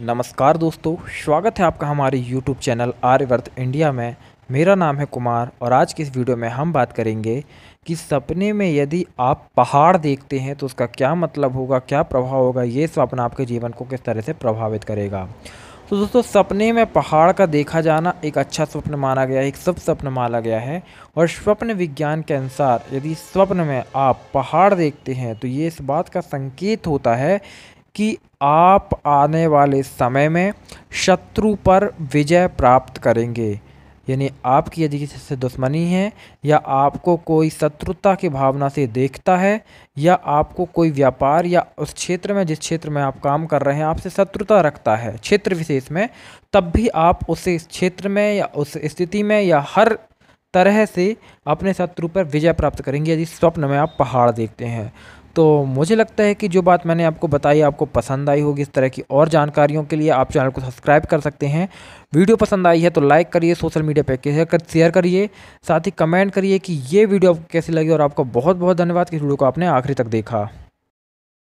नमस्कार दोस्तों स्वागत है आपका हमारे YouTube चैनल आर्यवर्त इंडिया में मेरा नाम है कुमार और आज के इस वीडियो में हम बात करेंगे कि सपने में यदि आप पहाड़ देखते हैं तो उसका क्या मतलब होगा क्या प्रभाव होगा ये स्वप्न आपके जीवन को किस तरह से प्रभावित करेगा तो दोस्तों सपने में पहाड़ का देखा जाना एक अच्छा स्वप्न माना गया है एक शुभ स्वप्न माना गया है और स्वप्न विज्ञान के अनुसार यदि स्वप्न में आप पहाड़ देखते हैं तो ये इस बात का संकेत होता है कि आप आने वाले समय में शत्रु पर विजय प्राप्त करेंगे यानी आपकी यदि किसी से दुश्मनी है या आपको कोई शत्रुता की भावना से देखता है या आपको कोई व्यापार या उस क्षेत्र में जिस क्षेत्र में आप काम कर रहे हैं आपसे शत्रुता रखता है क्षेत्र विशेष में तब भी आप इस क्षेत्र में या उस स्थिति में या हर तरह से अपने शत्रु पर विजय प्राप्त करेंगे यदि स्वप्न में आप पहाड़ देखते हैं तो मुझे लगता है कि जो बात मैंने आपको बताई आपको पसंद आई होगी इस तरह की और जानकारियों के लिए आप चैनल को सब्सक्राइब कर सकते हैं वीडियो पसंद आई है तो लाइक करिए सोशल मीडिया पर शेयर कर शेयर करिए साथ ही कमेंट करिए कि ये वीडियो आपको कैसी लगी और आपका बहुत बहुत धन्यवाद कि इस वीडियो को आपने आखिरी तक देखा